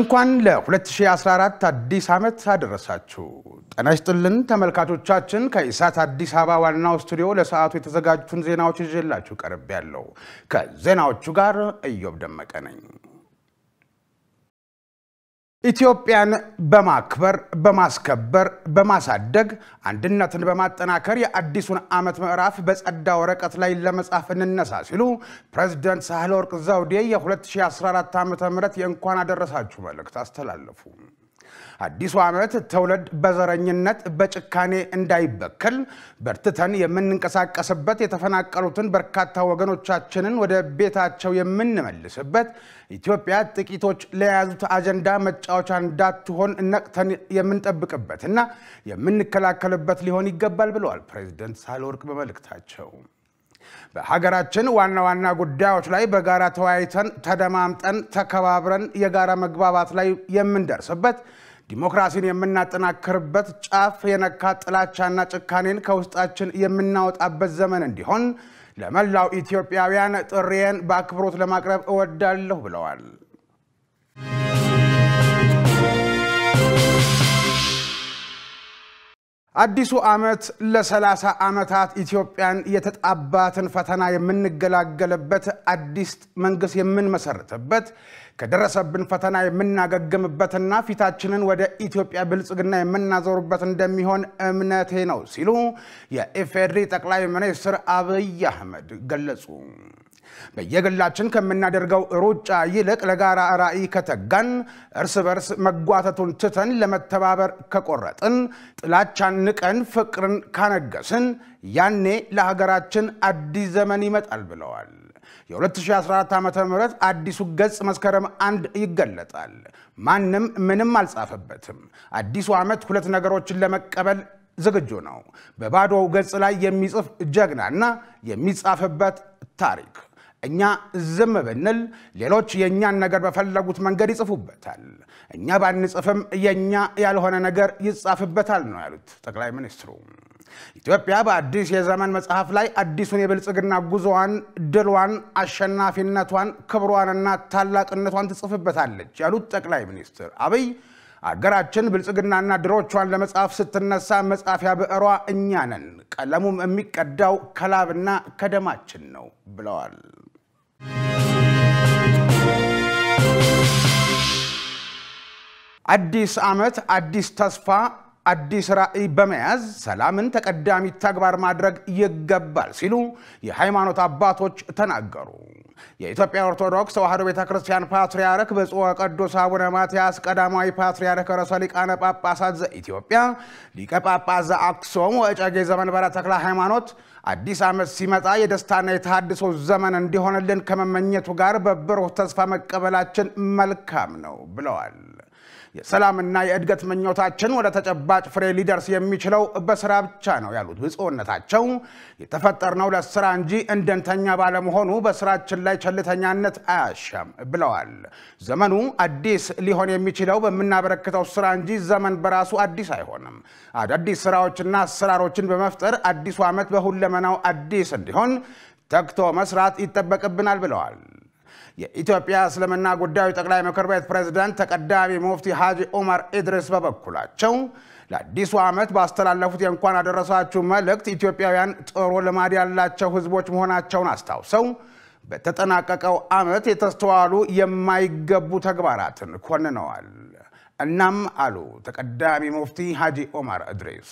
እንኳን ለ2014 አዲስ ዓመት አደረሳችሁ። ጤና ይስጥልን ተመልካቾቻችን፣ ከኢሳት አዲስ አበባ ዋናው ስቱዲዮ ለሰዓቱ የተዘጋጁትን ዜናዎች ይዤላችሁ ቀርቤያለሁ። ከዜናዎቹ ጋር እዮብ ደመቀ ነኝ። ኢትዮጵያን በማክበር በማስከበር በማሳደግ አንድነትን በማጠናከር የአዲሱን ዓመት ምዕራፍ በጸዳ ወረቀት ላይ ለመጻፍ እንነሳ ሲሉ ሳህለ ሳህለወርቅ ዘውዴ የ2014 ዓ ም የእንኳን አደረሳችሁ መልእክት አስተላለፉ። አዲሱ ዓመት ትውልድ በዘረኝነት በጭካኔ እንዳይበክል በርትተን የምንንቀሳቀስበት፣ የተፈናቀሉትን በርካታ ወገኖቻችንን ወደ ቤታቸው የምንመልስበት፣ ኢትዮጵያ ጥቂቶች ለያዙት አጀንዳ መጫወቻ እንዳትሆን ነቅተን የምንጠብቅበትና የምንከላከልበት ሊሆን ይገባል ብለዋል ፕሬዚደንት ሳህለወርቅ በመልእክታቸው። በሀገራችን ዋና ዋና ጉዳዮች ላይ በጋራ ተወያይተን ተደማምጠን ተከባብረን የጋራ መግባባት ላይ የምንደርስበት ዲሞክራሲን የምናጠናክርበት ጫፍ የነካ ጥላቻና ጭካኔን ከውስጣችን የምናወጣበት ዘመን እንዲሆን ለመላው ኢትዮጵያውያን ጥሪዬን በአክብሮት ለማቅረብ እወዳለሁ ብለዋል። አዲሱ ዓመት ለ30 ዓመታት ኢትዮጵያን የተጣባትን ፈተና የምንገላገልበት አዲስ መንግሥት የምንመሰርትበት ከደረሰብን ፈተና የምናገግምበትና ፊታችንን ወደ ኢትዮጵያ ብልጽግና የምናዞሩበት እንደሚሆን እምነቴ ነው ሲሉ የኢፌዴሪ ጠቅላይ ሚኒስትር አብይ አህመድ ገለጹ። በየግላችን ከምናደርገው ሩጫ ይልቅ ለጋራ ራዕይ ከተጋን፣ እርስ በርስ መጓተቱን ትተን ለመተባበር ከቆረጥን፣ ጥላቻን ንቀን ፍቅርን ካነገስን ያኔ ለሀገራችን አዲስ ዘመን ይመጣል ብለዋል። የ2014 ዓ ም አዲሱ ገጽ መስከረም አንድ ይገለጣል። ማንም ምንም አልጻፈበትም። አዲሱ ዓመት ሁለት ነገሮችን ለመቀበል ዝግጁ ነው። በባዶው ገጽ ላይ የሚጽፍ ጀግናና የሚጻፍበት ታሪክ እኛ ዝም ብንል ሌሎች የእኛን ነገር በፈለጉት መንገድ ይጽፉበታል። እኛ ባንጽፍም የእኛ ያልሆነ ነገር ይጻፍበታል ነው ያሉት ጠቅላይ ሚኒስትሩ። ኢትዮጵያ በአዲስ የዘመን መጽሐፍ ላይ አዲሱን የብልጽግና ጉዞዋን፣ ድሏን፣ አሸናፊነቷን፣ ክብሯንና ታላቅነቷን ትጽፍበታለች ያሉት ጠቅላይ ሚኒስትር አብይ አገራችን ብልጽግናና ድሮቿን ለመጻፍ ስትነሳ መጻፊያ ብዕሯ እኛ ነን፣ ቀለሙም የሚቀዳው ከላብና ከደማችን ነው ብለዋል። አዲስ ዓመት፣ አዲስ ተስፋ፣ አዲስ ራዕይ በመያዝ ሰላምን ተቀዳሚ ተግባር ማድረግ ይገባል ሲሉ የሃይማኖት አባቶች ተናገሩ። የኢትዮጵያ ኦርቶዶክስ ተዋሕዶ ቤተ ክርስቲያን ፓትርያርክ ብፁዕ ወቅዱስ አቡነ ማትያስ ቀዳማዊ ፓትርያርክ ርዕሰ ሊቃነ ጳጳሳት ዘኢትዮጵያ ሊቀ ጳጳስ ዘአክሱም ወእጨጌ ዘመንበረ ተክለ ሃይማኖት አዲስ ዓመት ሲመጣ የደስታና የተሃድሶ ዘመን እንዲሆንልን ከመመኘቱ ጋር በብሩህ ተስፋ መቀበላችን መልካም ነው ብለዋል። የሰላምና የእድገት ምኞታችን ወደ ተጨባጭ ፍሬ ሊደርስ የሚችለው በስራ ብቻ ነው ያሉት ብፁዕነታቸው የተፈጠርነው ለስራ እንጂ እንደንተኛ ባለመሆኑ በስራችን ላይ ቸልተኛነት አያሻም ብለዋል። ዘመኑ አዲስ ሊሆን የሚችለው በምናበረክተው ስራ እንጂ ዘመን በራሱ አዲስ አይሆንም። አዳዲስ ስራዎችና አሰራሮችን በመፍጠር አዲሱ ዓመት በሁለመናው አዲስ እንዲሆን ተግቶ መስራት ይጠበቅብናል ብለዋል። የኢትዮጵያ እስልምና ጉዳዮች ጠቅላይ ምክር ቤት ፕሬዝዳንት ተቀዳሚ ሙፍቲ ሐጂ ዑመር ኢድሪስ በበኩላቸው ለአዲሱ ዓመት ባስተላለፉት የእንኳን አደረሳችሁ መልእክት ኢትዮጵያውያን ጥሩ ልማድ ያላቸው ሕዝቦች መሆናቸውን አስታውሰው በተጠናቀቀው ዓመት የተስተዋሉ የማይገቡ ተግባራትን ኮንነዋል። እናም አሉ ተቀዳሚ ሙፍቲ ሀጂ ኦማር እድሪስ።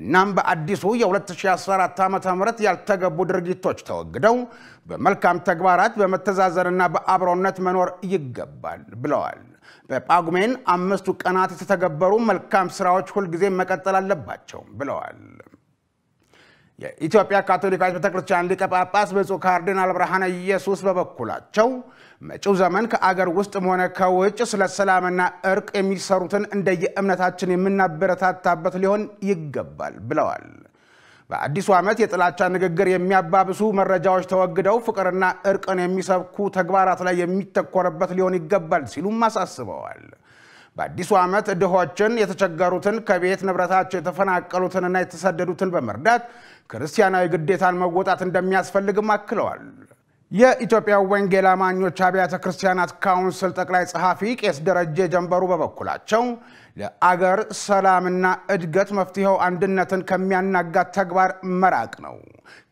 እናም በአዲሱ የ2014 ዓ ም ያልተገቡ ድርጊቶች ተወግደው በመልካም ተግባራት በመተዛዘርና በአብሮነት መኖር ይገባል ብለዋል። በጳጉሜን አምስቱ ቀናት የተተገበሩ መልካም ስራዎች ሁልጊዜ መቀጠል አለባቸው ብለዋል። የኢትዮጵያ ካቶሊካዊት ቤተ ክርስቲያን ሊቀ ጳጳስ ብፁዕ ካርዲናል ብርሃነ ኢየሱስ በበኩላቸው መጪው ዘመን ከአገር ውስጥም ሆነ ከውጭ ስለ ሰላምና እርቅ የሚሰሩትን እንደየእምነታችን የምናበረታታበት ሊሆን ይገባል ብለዋል። በአዲሱ ዓመት የጥላቻ ንግግር የሚያባብሱ መረጃዎች ተወግደው ፍቅርና እርቅን የሚሰብኩ ተግባራት ላይ የሚተኮርበት ሊሆን ይገባል ሲሉም አሳስበዋል። በአዲሱ ዓመት ድሆችን፣ የተቸገሩትን፣ ከቤት ንብረታቸው የተፈናቀሉትንና የተሰደዱትን በመርዳት ክርስቲያናዊ ግዴታን መወጣት እንደሚያስፈልግም አክለዋል። የኢትዮጵያ ወንጌል አማኞች አብያተ ክርስቲያናት ካውንስል ጠቅላይ ጸሐፊ ቄስ ደረጀ ጀንበሩ በበኩላቸው ለአገር ሰላምና እድገት መፍትሄው አንድነትን ከሚያናጋት ተግባር መራቅ ነው።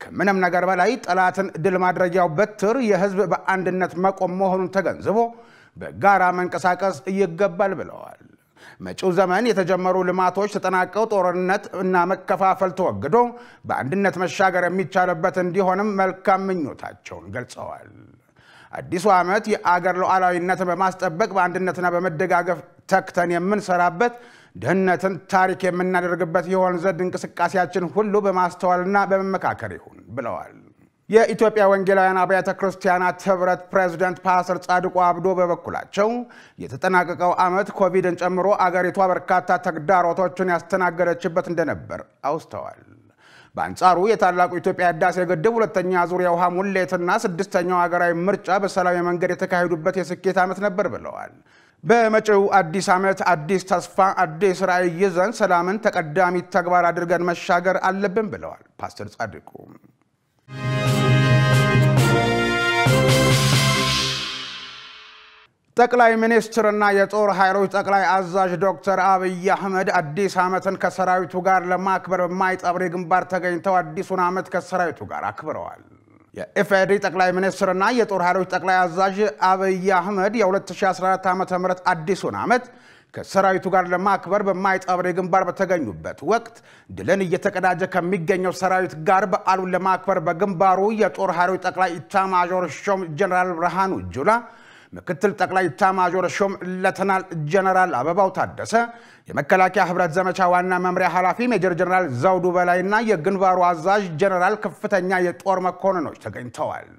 ከምንም ነገር በላይ ጠላትን ድል ማድረጊያው በትር የሕዝብ በአንድነት መቆም መሆኑን ተገንዝቦ በጋራ መንቀሳቀስ ይገባል ብለዋል። መጪው ዘመን የተጀመሩ ልማቶች ተጠናቀው ጦርነት እና መከፋፈል ተወግዶ በአንድነት መሻገር የሚቻልበት እንዲሆንም መልካም ምኞታቸውን ገልጸዋል። አዲሱ ዓመት የአገር ሉዓላዊነትን በማስጠበቅ በአንድነትና በመደጋገፍ ተክተን የምንሰራበት ድህነትን ታሪክ የምናደርግበት የሆን ዘንድ እንቅስቃሴያችን ሁሉ በማስተዋልና በመመካከር ይሁን ብለዋል። የኢትዮጵያ ወንጌላውያን አብያተ ክርስቲያናት ህብረት ፕሬዚደንት ፓስተር ጻድቁ አብዶ በበኩላቸው የተጠናቀቀው ዓመት ኮቪድን ጨምሮ አገሪቷ በርካታ ተግዳሮቶችን ያስተናገደችበት እንደነበር አውስተዋል። በአንጻሩ የታላቁ ኢትዮጵያ ህዳሴ ግድብ ሁለተኛ ዙር የውሃ ሙሌትና ስድስተኛው ሀገራዊ ምርጫ በሰላማዊ መንገድ የተካሄዱበት የስኬት ዓመት ነበር ብለዋል። በመጪው አዲስ ዓመት አዲስ ተስፋ፣ አዲስ ራዕይ ይዘን ሰላምን ተቀዳሚ ተግባር አድርገን መሻገር አለብን ብለዋል ፓስተር ጻድቁ። ጠቅላይ ሚኒስትርና የጦር ኃይሎች ጠቅላይ አዛዥ ዶክተር አብይ አህመድ አዲስ ዓመትን ከሰራዊቱ ጋር ለማክበር በማይጠብሬ ግንባር ተገኝተው አዲሱን ዓመት ከሰራዊቱ ጋር አክብረዋል። የኢፌዴሪ ጠቅላይ ሚኒስትርና የጦር ኃይሎች ጠቅላይ አዛዥ አብይ አህመድ የ2014 ዓ ም አዲሱን ዓመት ከሰራዊቱ ጋር ለማክበር በማይጠብሬ ግንባር በተገኙበት ወቅት ድልን እየተቀዳጀ ከሚገኘው ሰራዊት ጋር በዓሉን ለማክበር በግንባሩ የጦር ኃይሎች ጠቅላይ ኢታማዦር ሹም ጀኔራል ብርሃኑ ጁላ ምክትል ጠቅላይ ኤታማዦር ሹም ሌተናል ጀነራል አበባው ታደሰ፣ የመከላከያ ህብረት ዘመቻ ዋና መምሪያ ኃላፊ ሜጀር ጀነራል ዘውዱ በላይና የግንባሩ አዛዥ ጀነራል ከፍተኛ የጦር መኮንኖች ተገኝተዋል።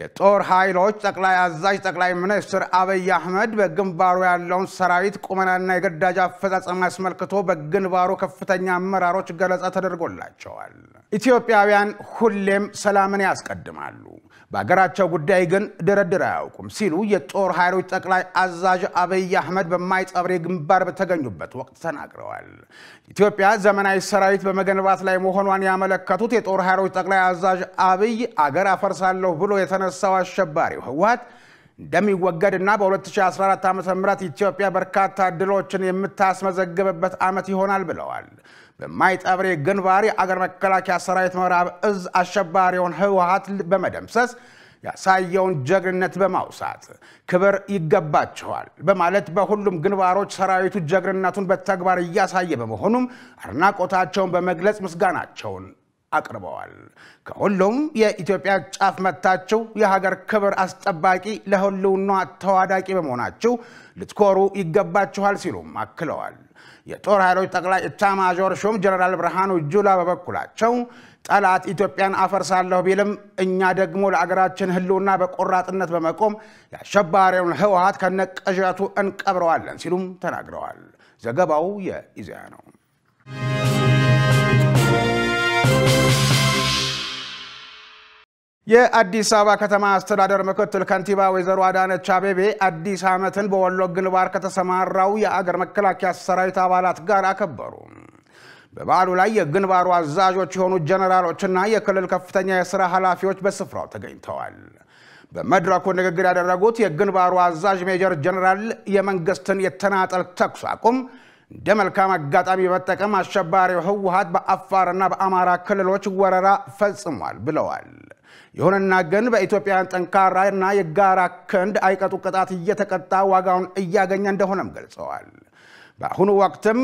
የጦር ኃይሎች ጠቅላይ አዛዥ ጠቅላይ ሚኒስትር አብይ አህመድ በግንባሩ ያለውን ሰራዊት ቁመናና የግዳጅ አፈጻጸም አስመልክቶ በግንባሩ ከፍተኛ አመራሮች ገለጻ ተደርጎላቸዋል። ኢትዮጵያውያን ሁሌም ሰላምን ያስቀድማሉ። በሀገራቸው ጉዳይ ግን ድርድር አያውቁም ሲሉ የጦር ኃይሎች ጠቅላይ አዛዥ አብይ አህመድ በማይጸብሬ ግንባር በተገኙበት ወቅት ተናግረዋል። ኢትዮጵያ ዘመናዊ ሰራዊት በመገንባት ላይ መሆኗን ያመለከቱት የጦር ኃይሎች ጠቅላይ አዛዥ አብይ አገር አፈርሳለሁ ብሎ የተነሳው አሸባሪው እንደሚወገድ እና በ2014 ዓ ም ኢትዮጵያ በርካታ ድሎችን የምታስመዘግብበት ዓመት ይሆናል ብለዋል። በማይጠብሬ ግንባር የአገር መከላከያ ሰራዊት ምዕራብ እዝ አሸባሪውን ህወሀት በመደምሰስ ያሳየውን ጀግንነት በማውሳት ክብር ይገባቸዋል በማለት በሁሉም ግንባሮች ሰራዊቱ ጀግንነቱን በተግባር እያሳየ በመሆኑም አድናቆታቸውን በመግለጽ ምስጋናቸውን አቅርበዋል። ከሁሉም የኢትዮጵያ ጫፍ መታችሁ የሀገር ክብር አስጠባቂ ለህልውና ተዋዳቂ በመሆናችሁ ልትኮሩ ይገባችኋል ሲሉም አክለዋል። የጦር ኃይሎች ጠቅላይ ኤታማዦር ሹም ጀነራል ብርሃኑ ጁላ በበኩላቸው ጠላት ኢትዮጵያን አፈርሳለሁ ቢልም እኛ ደግሞ ለአገራችን ህልውና በቆራጥነት በመቆም የአሸባሪውን ህወሀት ከነቀዣቱ እንቀብረዋለን ሲሉም ተናግረዋል። ዘገባው የኢዜአ ነው። የአዲስ አበባ ከተማ አስተዳደር ምክትል ከንቲባ ወይዘሮ አዳነች አቤቤ አዲስ ዓመትን በወሎ ግንባር ከተሰማራው የአገር መከላከያ ሰራዊት አባላት ጋር አከበሩ። በበዓሉ ላይ የግንባሩ አዛዦች የሆኑ ጀነራሎችና የክልል ከፍተኛ የሥራ ኃላፊዎች በስፍራው ተገኝተዋል። በመድረኩ ንግግር ያደረጉት የግንባሩ አዛዥ ሜጀር ጀነራል የመንግስትን የተናጠል ተኩስ አቁም እንደ መልካም አጋጣሚ በመጠቀም አሸባሪው ህወሀት በአፋርና በአማራ ክልሎች ወረራ ፈጽሟል ብለዋል። ይሁንና ግን በኢትዮጵያውያን ጠንካራና የጋራ ክንድ አይቀጡ ቅጣት እየተቀጣ ዋጋውን እያገኘ እንደሆነም ገልጸዋል። በአሁኑ ወቅትም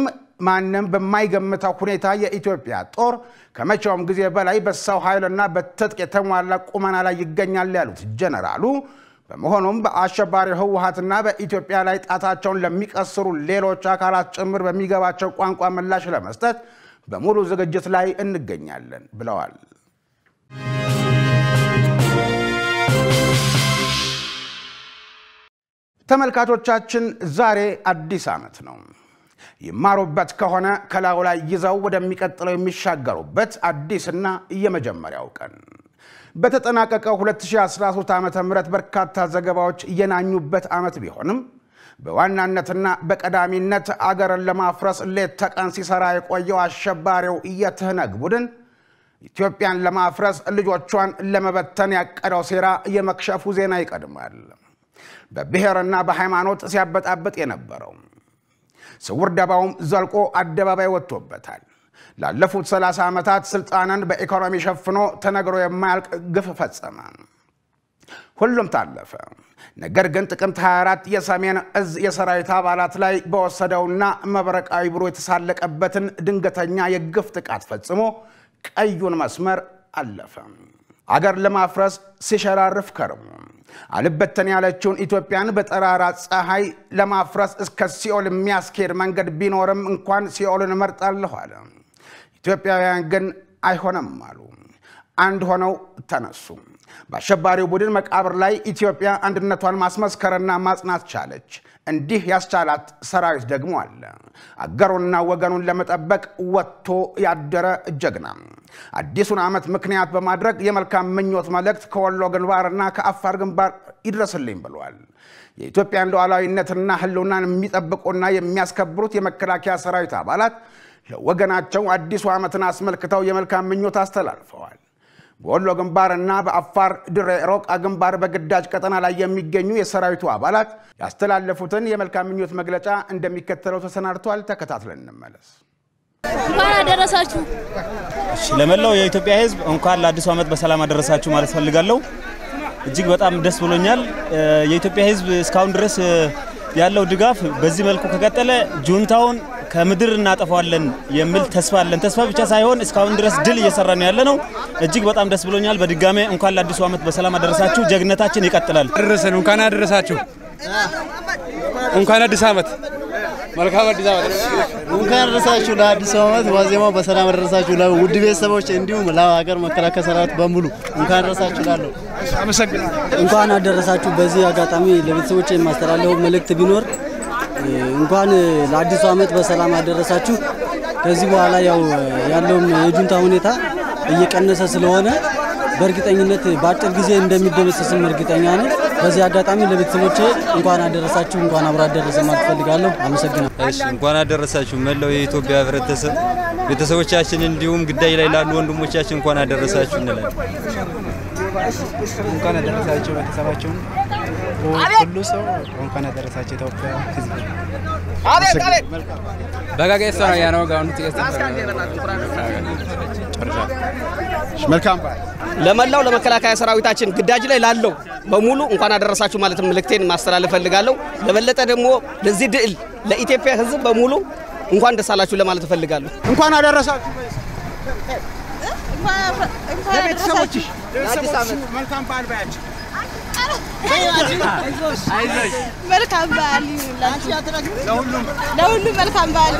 ማንም በማይገምተው ሁኔታ የኢትዮጵያ ጦር ከመቼውም ጊዜ በላይ በሰው ኃይልና በትጥቅ የተሟላ ቁመና ላይ ይገኛል ያሉት ጀነራሉ፣ በመሆኑም በአሸባሪ ህወሀትና በኢትዮጵያ ላይ ጣታቸውን ለሚቀስሩ ሌሎች አካላት ጭምር በሚገባቸው ቋንቋ ምላሽ ለመስጠት በሙሉ ዝግጅት ላይ እንገኛለን ብለዋል። ተመልካቾቻችን ዛሬ አዲስ ዓመት ነው። ይማሩበት ከሆነ ከላዩ ላይ ይዘው ወደሚቀጥለው የሚሻገሩበት አዲስና የመጀመሪያው ቀን በተጠናቀቀው 2013 ዓ ም በርካታ ዘገባዎች የናኙበት ዓመት ቢሆንም በዋናነትና በቀዳሚነት አገርን ለማፍረስ ሌት ተቀን ሲሰራ የቆየው አሸባሪው የትህነግ ቡድን ኢትዮጵያን ለማፍረስ ልጆቿን ለመበተን ያቀደው ሴራ የመክሸፉ ዜና ይቀድማል። በብሔርና በሃይማኖት ሲያበጣብጥ የነበረው ስውር ደባውም ዘልቆ አደባባይ ወጥቶበታል። ላለፉት 30 ዓመታት ስልጣንን በኢኮኖሚ ሸፍኖ ተነግሮ የማያልቅ ግፍ ፈጸመ። ሁሉም ታለፈ። ነገር ግን ጥቅምት 24 የሰሜን እዝ የሰራዊት አባላት ላይ በወሰደውና መብረቃዊ ብሎ የተሳለቀበትን ድንገተኛ የግፍ ጥቃት ፈጽሞ ቀዩን መስመር አለፈ። አገር ለማፍረስ ሲሸራርፍ ከርሙ። አልበተን ያለችውን ኢትዮጵያን በጠራራ ፀሐይ ለማፍረስ እስከ ሲኦል የሚያስኬድ መንገድ ቢኖርም እንኳን ሲኦልን እመርጣለሁ አለ። ኢትዮጵያውያን ግን አይሆነም አሉ። አንድ ሆነው ተነሱም በአሸባሪው ቡድን መቃብር ላይ ኢትዮጵያ አንድነቷን ማስመስከርና ማጽናት ቻለች። እንዲህ ያስቻላት ሰራዊት ደግሞ አለ። አገሩንና ወገኑን ለመጠበቅ ወጥቶ ያደረ ጀግና። አዲሱን ዓመት ምክንያት በማድረግ የመልካም ምኞት መልእክት ከወሎ ግንባርና ከአፋር ግንባር ይድረስልኝ ብሏል። የኢትዮጵያን ሉዓላዊነትና ሕልውናን የሚጠብቁና የሚያስከብሩት የመከላከያ ሰራዊት አባላት ለወገናቸው አዲሱ ዓመትን አስመልክተው የመልካም ምኞት አስተላልፈዋል። በወሎ ግንባርና በአፋር ድሬ ሮቃ ግንባር በግዳጅ ቀጠና ላይ የሚገኙ የሰራዊቱ አባላት ያስተላለፉትን የመልካም ምኞት መግለጫ እንደሚከተለው ተሰናድቷል። ተከታትለን እንመለስ። እንኳን አደረሳችሁ። ለመላው የኢትዮጵያ ሕዝብ እንኳን ለአዲሱ ዓመት በሰላም አደረሳችሁ ማለት ፈልጋለሁ። እጅግ በጣም ደስ ብሎኛል። የኢትዮጵያ ሕዝብ እስካሁን ድረስ ያለው ድጋፍ በዚህ መልኩ ከቀጠለ ጁንታውን ከምድር እናጠፋዋለን የሚል ተስፋ አለን። ተስፋ ብቻ ሳይሆን እስካሁን ድረስ ድል እየሰራን ያለ ነው። እጅግ በጣም ደስ ብሎኛል። በድጋሜ እንኳን ለአዲሱ ዓመት በሰላም አደረሳችሁ። ጀግነታችን ይቀጥላል። አደረሰን። እንኳን አደረሳችሁ። እንኳን አዲስ ዓመት መልካም አዲስ ዓመት እንኳን አደረሳችሁ። ለአዲስ ዓመት ዋዜማው በሰላም አደረሳችሁ። ለውድ ቤተሰቦች እንዲሁም ለሀገር መከላከያ ሰራዊት በሙሉ እንኳን አደረሳችሁ ላለሁ አመሰግናለሁ። እንኳን አደረሳችሁ። በዚህ አጋጣሚ ለቤተሰቦች የማስተላለፈው መልእክት ቢኖር እንኳን ለአዲሱ ዓመት በሰላም አደረሳችሁ። ከዚህ በኋላ ያው ያለውም የጁንታ ሁኔታ እየቀነሰ ስለሆነ በእርግጠኝነት በአጭር ጊዜ እንደሚደመሰስም እርግጠኛ ነኝ። በዚህ አጋጣሚ ለቤተሰቦች እንኳን አደረሳችሁ፣ እንኳን አብሮ አደረሰ ማለት እፈልጋለሁ። አመሰግናለሁ። እሺ፣ እንኳን አደረሳችሁ መላው የኢትዮጵያ ህብረተሰብ፣ ቤተሰቦቻችን እንዲሁም ግዳይ ላይ ላሉ ወንድሞቻችን እንኳን አደረሳችሁ እንላለን። እንኳን አደረሳችሁ ቤተሰባችሁን ሁሉ ሰው እንኳን አደረሳቸው ኢትዮጵያ ሕዝብ በጋጋ ሰው ያነው ጋውኑ መልካም ለመላው ለመከላከያ ሰራዊታችን ግዳጅ ላይ ላለው በሙሉ እንኳን አደረሳችሁ ማለት ምልክቴን ማስተላለፍ ፈልጋለሁ። ለበለጠ ደግሞ ለዚህ ድል ለኢትዮጵያ ህዝብ በሙሉ እንኳን ደስ አላችሁ ለማለት እፈልጋለሁ። እንኳን አደረሳችሁ ለቤተሰቦችሽ። መልካም በዓል ባያችሁ መልካም በዓል ለሁሉም መልካም በዓል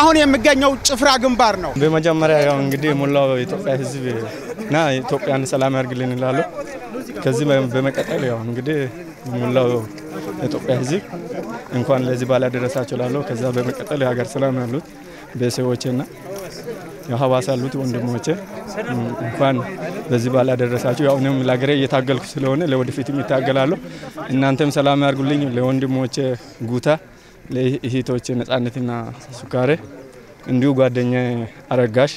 አሁን የሚገኘው ጭፍራ ግንባር ነው። በመጀመሪያ ያው እንግዲህ ሙላው የኢትዮጵያ ሕዝብ እና ኢትዮጵያን ሰላም ያርግልን ይላሉ። ከዚህ በመቀጠል ያው እንግዲህ ሙላው የኢትዮጵያ ሕዝብ እንኳን ለዚህ በዓል ያደረሳቸው እላለሁ። ከዛ በመቀጠል የሀገር ሰላም ያሉት ቤተሰቦቼ እና የሀዋሳ ያሉት ወንድሞቼ እንኳን በዚህ በዓል አደረሳችሁ። ያው እኔም ለሀገሬ እየታገልኩ ስለሆነ ለወደፊትም ይታገላለሁ። እናንተም ሰላም ያርጉልኝ። ለወንድሞቼ ጉታ፣ ለእህቶቼ ነጻነትና ሱካሬ እንዲሁ ጓደኛ አረጋሽ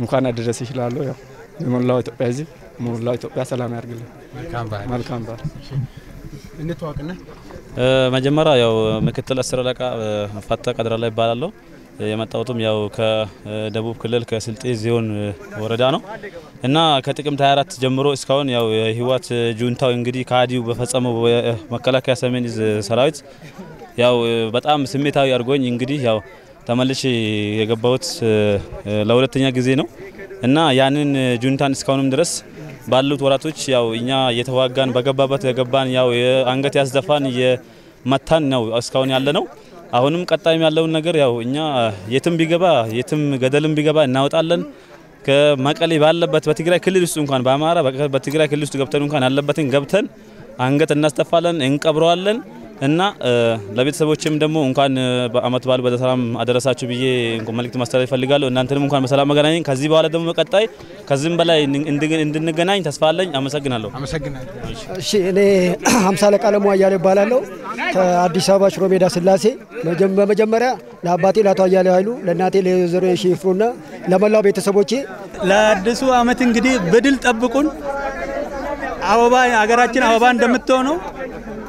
እንኳን አደረሰ ይችላሉ። ያው የሞላው ኢትዮጵያ ህዝብ ሞላው ኢትዮጵያ ሰላም ያርግልን። መልካም በዓል እንተዋወቅና መጀመሪያ ያው ምክትል አስር አለቃ ፈታ ቀድራ ላይ ይባላለሁ። የመጣሁትም ያው ከደቡብ ክልል ከስልጤ ዚዮን ወረዳ ነው እና ከጥቅምት 24 ጀምሮ እስካሁን ያው የህወሓት ጁንታው እንግዲህ ከአዲው በፈጸመው መከላከያ ሰሜን ሰራዊት ያው በጣም ስሜታዊ አድርጎኝ እንግዲህ ያው ተመልሼ የገባሁት ለሁለተኛ ጊዜ ነው እና ያንን ጁንታን እስካሁንም ድረስ ባሉት ወራቶች ያው እኛ የተዋጋን በገባበት የገባን ያው አንገት ያስደፋን የመታን ነው እስካሁን ያለ ነው። አሁንም ቀጣይም ያለውን ነገር ያው እኛ የትም ቢገባ የትም ገደልም ቢገባ እናወጣለን። ከመቀሌ ባለበት በትግራይ ክልል ውስጥ እንኳን በአማራ በትግራይ ክልል ውስጥ ገብተን እንኳን ያለበትን ገብተን አንገት እናስጠፋለን፣ እንቀብረዋለን። እና ለቤተሰቦችም ደግሞ እንኳን በአመት በዓል በሰላም አደረሳችሁ ብዬ መልእክት ማስተላለፍ እፈልጋለሁ። እናንተንም እንኳን በሰላም መገናኘን ከዚህ በኋላ ደግሞ መቀጣይ ከዚህም በላይ እንድንገናኝ ተስፋ አለኝ። አመሰግናለሁ። እሺ፣ እኔ ሀምሳ ለቃለሙ አያሌው እባላለሁ ከአዲስ አበባ ሽሮ ሜዳ ስላሴ። በመጀመሪያ ለአባቴ ለአቶ አያሌው ኃይሉ፣ ለእናቴ ለወይዘሮ ሽፍሩና ለመላው ቤተሰቦቼ ለአዲሱ አመት እንግዲህ በድል ጠብቁን። አበባ ሀገራችን አበባ እንደምትሆነው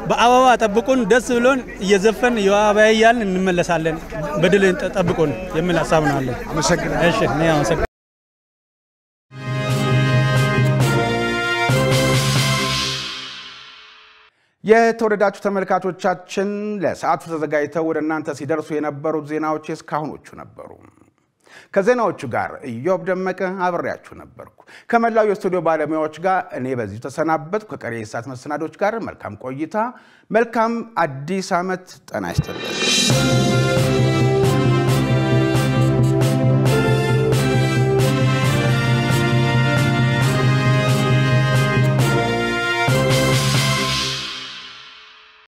በአበባ ጠብቁን፣ ደስ ብሎን እየዘፈን የአበባ እያልን እንመለሳለን። በድል ጠብቁን የሚል ሀሳብ ነው አለን። አመሰግናለሁ። የተወደዳችሁ ተመልካቾቻችን ለሰዓቱ ተዘጋጅተው ወደ እናንተ ሲደርሱ የነበሩት ዜናዎች እስካሁኖቹ ነበሩ። ከዜናዎቹ ጋር ኢዮብ ደመቀ አብሬያችሁ ነበርኩ። ከመላው የስቱዲዮ ባለሙያዎች ጋር እኔ በዚሁ ተሰናበትኩ። ከቀሪ የሰዓት መሰናዶች ጋር መልካም ቆይታ፣ መልካም አዲስ ዓመት። ጤና ይስጥልኝ።